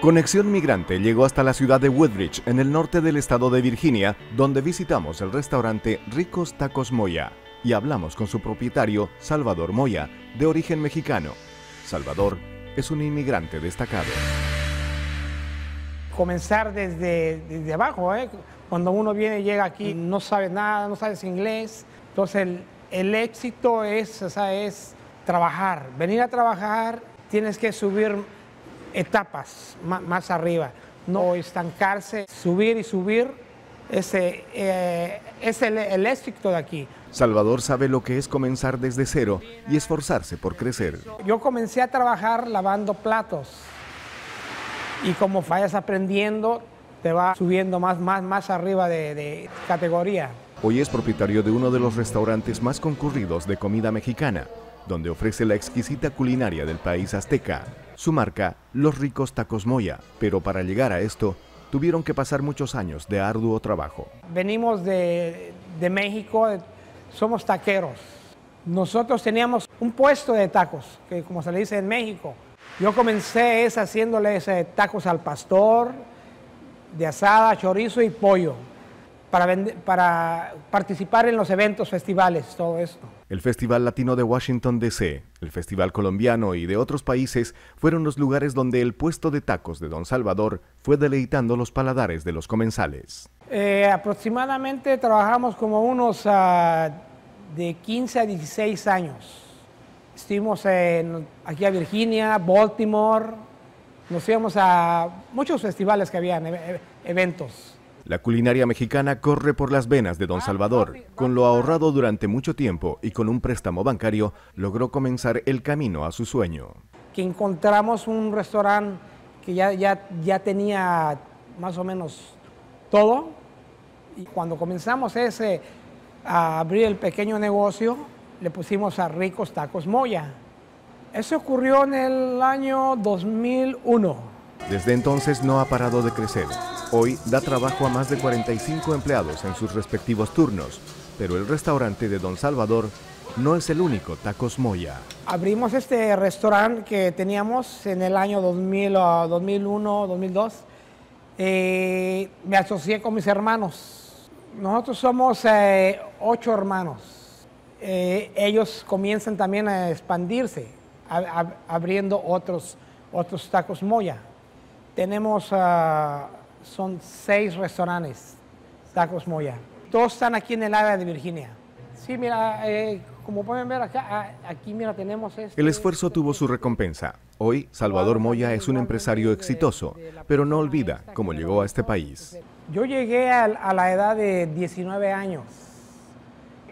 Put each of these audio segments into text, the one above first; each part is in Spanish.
Conexión Migrante llegó hasta la ciudad de Woodbridge, en el norte del estado de Virginia, donde visitamos el restaurante Ricos Tacos Moya y hablamos con su propietario, Salvador Moya, de origen mexicano. Salvador es un inmigrante destacado. Comenzar desde, abajo, ¿eh? cuando uno viene y llega aquí, no sabe nada, no sabes inglés. Entonces el, éxito es, es trabajar. Venir a trabajar, tienes que subir etapas más, arriba, no estancarse, subir y subir. Ese, eh, es el, éxito de aquí. Salvador sabe lo que es comenzar desde cero y esforzarse por crecer. Yo comencé a trabajar lavando platos y como fallas aprendiendo, te va subiendo más, más, más arriba de, categoría. Hoy es propietario de uno de los restaurantes más concurridos de comida mexicana, donde ofrece la exquisita culinaria del país azteca. Su marca, Los Ricos Tacos Moya, pero para llegar a esto, tuvieron que pasar muchos años de arduo trabajo. Venimos de, México, somos taqueros. Nosotros teníamos un puesto de tacos, que como se le dice en México. Yo comencé es haciéndoles tacos al pastor, de asada, chorizo y pollo para, participar en los eventos, festivales, todo esto. El Festival Latino de Washington DC, el Festival Colombiano y de otros países fueron los lugares donde el puesto de tacos de Don Salvador fue deleitando los paladares de los comensales. Eh, aproximadamente trabajamos como unos ah, de 15 a 16 años. Estuvimos aquí a Virginia, Baltimore, nos íbamos a muchos festivales que habían, e-, e-, eventos. La culinaria mexicana corre por las venas de Don ah, Salvador. Con lo ahorrado durante mucho tiempo y con un préstamo bancario, logró comenzar el camino a su sueño. Que encontramos un restaurante que ya, ya, ya tenía más o menos todo. Y cuando comenzamos ese, a abrir el pequeño negocio, le pusimos a Ricos Tacos Moya. Eso ocurrió en el año 2001. Desde entonces no ha parado de crecer Hoy da trabajo a más de 45 empleados en sus respectivos turnos, pero el restaurante de Don Salvador no es el único Tacos Moya. Abrimos este restaurante que teníamos en el año 2000, 2001, 2002. me asocié con mis hermanos. Nosotros somos eh, ocho hermanos. Eh, ellos comienzan también a expandirse, abriendo otros, otros tacos Moya. Tenemos ah, son seis restaurantes tacos Moya. Todos están aquí en el área de Virginia. Sí, mira, eh, como pueden ver acá, ah, aquí mira, tenemos este... El esfuerzo tuvo su recompensa. Hoy, Salvador Moya es un empresario exitoso, pero no olvida cómo llegó a este país. Yo llegué a, la edad de 19 años.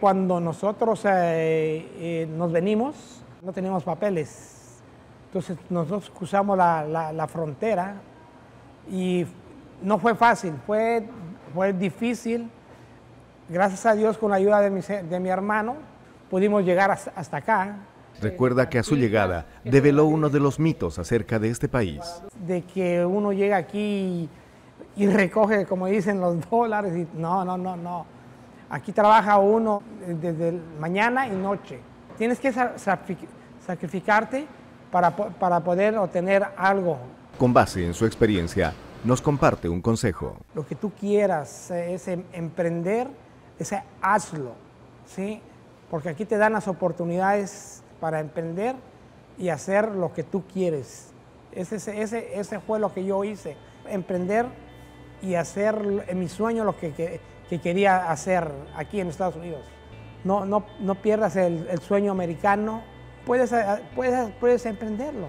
Cuando nosotros eh, eh, nos venimos, no teníamos papeles. Entonces nosotros cruzamos la frontera y no fue fácil, fue, fue difícil. Gracias a Dios, con la ayuda de mi, hermano, pudimos llegar hasta, acá. Recuerda que a su llegada develó uno de los mitos acerca de este país. De que uno llega aquí y, recoge, como dicen, los dólares. no, no, no, no. Aquí trabaja uno desde mañana y noche. Tienes que sacrificarte para, para poder obtener algo. Con base en su experiencia, nos comparte un consejo. Lo que tú quieras eh, es em, emprender, ese hazlo, ¿sí? Porque aquí te dan las oportunidades para emprender y hacer lo que tú quieres. Ese, ese, fue lo que yo hice, emprender y hacer en mi sueño lo que, quería hacer aquí en Estados Unidos. No, pierdas el, sueño americano, puedes eh, emprenderlo.